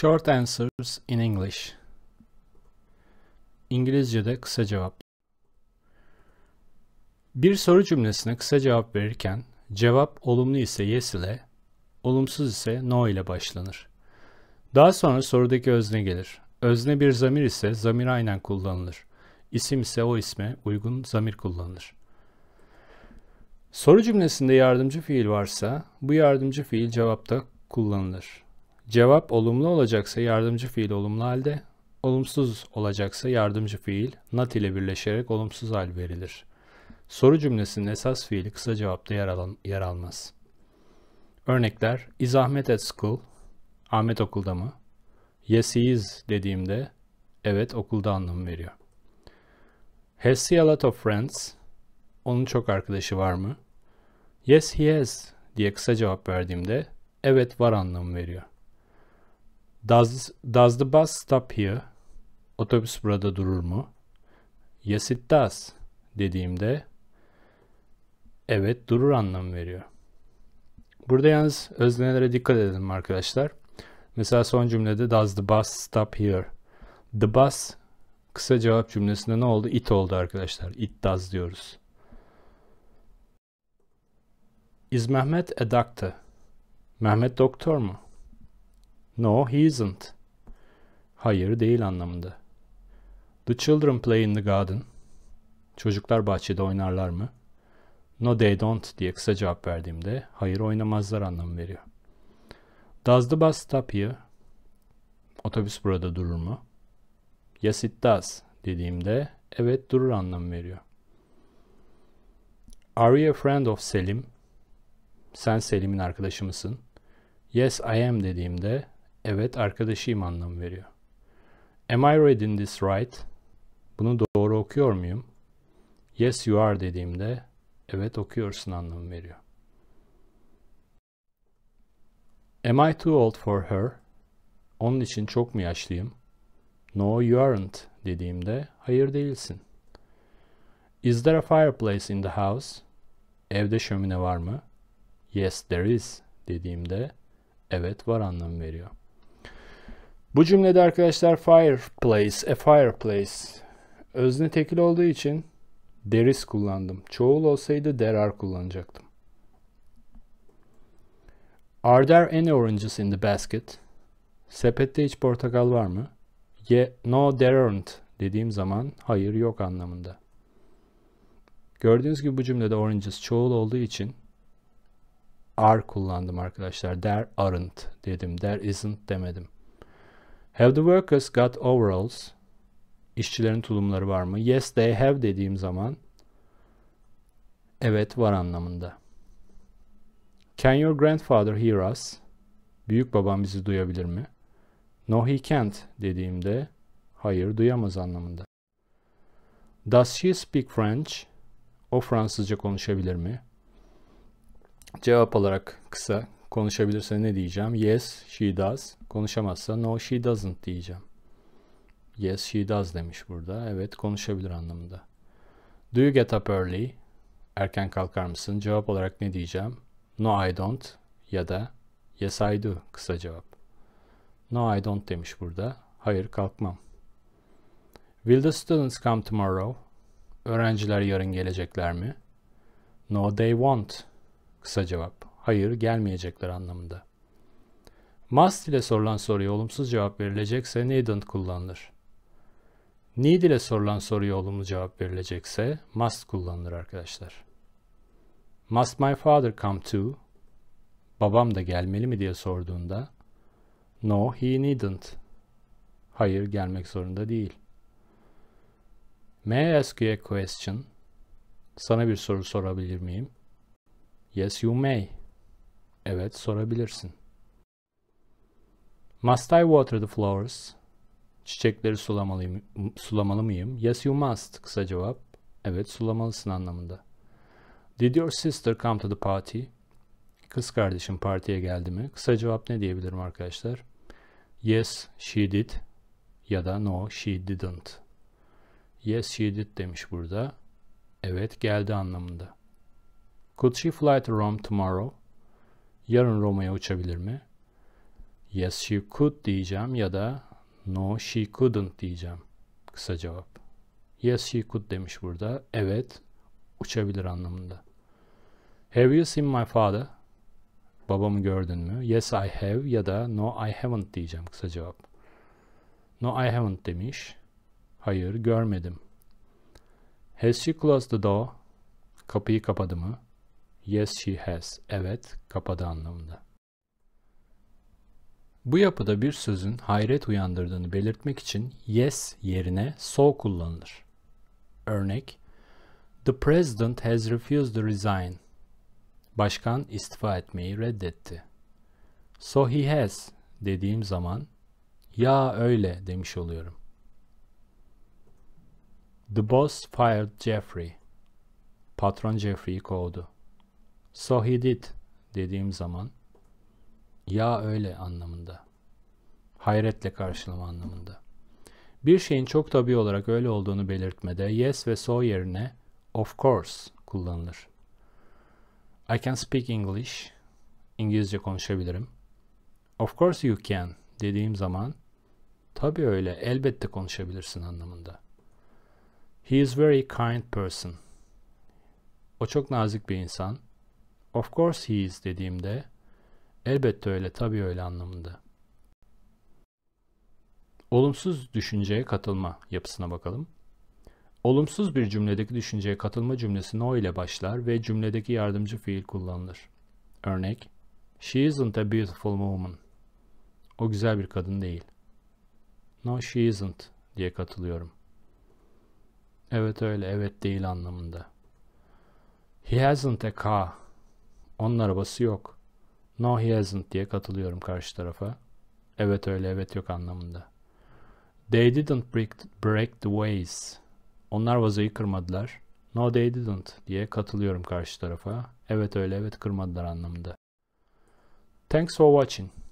Short answers in English. İngilizce'de kısa cevap. Bir soru cümlesine kısa cevap verirken cevap olumlu ise yes ile, olumsuz ise no ile başlanır. Daha sonra sorudaki özne gelir. Özne bir zamir ise zamir aynen kullanılır. İsim ise o isme uygun zamir kullanılır. Soru cümlesinde yardımcı fiil varsa bu yardımcı fiil cevapta kullanılır. Cevap olumlu olacaksa yardımcı fiil olumlu halde, olumsuz olacaksa yardımcı fiil not ile birleşerek olumsuz hal verilir. Soru cümlesinin esas fiili kısa cevapta yer, alan, yer almaz. Örnekler Is Ahmet at school? Ahmet okulda mı? Yes he is dediğimde evet okulda anlamı veriyor. Has he a lot of friends? Onun çok arkadaşı var mı? Yes he has diye kısa cevap verdiğimde evet var anlamı veriyor. Does, does the bus stop here? Otobüs burada durur mu? Yes it does dediğimde evet durur anlamı veriyor. Burada yalnız öznelere dikkat edelim arkadaşlar. Mesela son cümlede does the bus stop here? The bus kısa cevap cümlesinde ne oldu? It oldu arkadaşlar. It does diyoruz. Is Mehmet a doctor? Mehmet doktor mu? No, he isn't. Hayır, değil anlamında. The children play in the garden. Çocuklar bahçede oynarlar mı? No, they don't diye kısa cevap verdiğimde hayır oynamazlar anlamı veriyor. Does the bus stop here? Otobüs burada durur mu? Yes, it does dediğimde evet durur anlamı veriyor. Are you a friend of Selim? Sen Selim'in arkadaşı mısın? Yes, I am dediğimde evet arkadaşıyım anlam veriyor. Am I reading this right? Bunu doğru okuyor muyum? Yes you are dediğimde evet okuyorsun anlam veriyor. Am I too old for her? Onun için çok mu yaşlıyım? No you aren't dediğimde hayır değilsin. Is there a fireplace in the house? Evde şömine var mı? Yes there is dediğimde evet var anlam veriyor. Bu cümlede arkadaşlar fireplace, a e, fireplace özne tekil olduğu için there is kullandım. Çoğul olsaydı there are kullanacaktım. Are there any oranges in the basket? Sepette hiç portakal var mı? Ye, no there aren't dediğim zaman hayır yok anlamında. Gördüğünüz gibi bu cümlede oranges çoğul olduğu için are kullandım arkadaşlar. There aren't dedim. There isn't demedim. Have the workers got overalls? İşçilerin tulumları var mı? Yes they have dediğim zaman evet var anlamında. Can your grandfather hear us? Büyük babam bizi duyabilir mi? No he can't dediğimde hayır duyamaz anlamında. Does she speak French? O Fransızca konuşabilir mi? Cevap olarak kısa Konuşabilirse ne diyeceğim? Yes, she does. Konuşamazsa no, she doesn't diyeceğim. Yes, she does demiş burada. Evet, konuşabilir anlamında. Do you get up early? Erken kalkar mısın? Cevap olarak ne diyeceğim? No, I don't. Ya da yes, I do. Kısa cevap. No, I don't demiş burada. Hayır, kalkmam. Will the students come tomorrow? Öğrenciler yarın gelecekler mi? No, they won't. Kısa cevap hayır gelmeyecekler anlamında. Must ile sorulan soruya olumsuz cevap verilecekse needn't kullanılır. Need ile sorulan soruya olumlu cevap verilecekse must kullanılır arkadaşlar. Must my father come too? Babam da gelmeli mi diye sorduğunda No, he needn't. Hayır, gelmek zorunda değil. May I ask you a question? Sana bir soru sorabilir miyim? Yes, you may. Evet, sorabilirsin. Must I water the flowers? Çiçekleri sulamalıyım, sulamalı mıyım? Yes, you must. Kısa cevap. Evet, sulamalısın anlamında. Did your sister come to the party? Kız kardeşim partiye geldi mi? Kısa cevap ne diyebilirim arkadaşlar? Yes, she did. Ya da no, she didn't. Yes, she did demiş burada. Evet, geldi anlamında. Could she fly to Rome tomorrow? yarın Roma'ya uçabilir mi? Yes she could diyeceğim ya da no she couldn't diyeceğim. Kısa cevap. Yes she could demiş burada. Evet uçabilir anlamında. Have you seen my father? Babamı gördün mü? Yes I have ya da no I haven't diyeceğim kısa cevap. No I haven't demiş. Hayır görmedim. Has she closed the door? Kapıyı kapadı mı? Yes she has. Evet kapadı anlamında. Bu yapıda bir sözün hayret uyandırdığını belirtmek için yes yerine so kullanılır. Örnek The president has refused to resign. Başkan istifa etmeyi reddetti. So he has dediğim zaman ya öyle demiş oluyorum. The boss fired Jeffrey. Patron Jeffrey'i kovdu. So dediğim zaman ya öyle anlamında. Hayretle karşılama anlamında. Bir şeyin çok tabi olarak öyle olduğunu belirtmede yes ve so yerine of course kullanılır. I can speak English. İngilizce konuşabilirim. Of course you can dediğim zaman tabi öyle elbette konuşabilirsin anlamında. He is very kind person. O çok nazik bir insan. Of course he is dediğimde elbette öyle tabii öyle anlamında. Olumsuz düşünceye katılma yapısına bakalım. Olumsuz bir cümledeki düşünceye katılma cümlesi no ile başlar ve cümledeki yardımcı fiil kullanılır. Örnek, She isn't a beautiful woman. O güzel bir kadın değil. No she isn't diye katılıyorum. Evet öyle, evet değil anlamında. He hasn't a car. Onun arabası yok. No he hasn't diye katılıyorum karşı tarafa. Evet öyle evet yok anlamında. They didn't break, break the ways. Onlar vazoyu kırmadılar. No they didn't diye katılıyorum karşı tarafa. Evet öyle evet kırmadılar anlamında. Thanks for watching.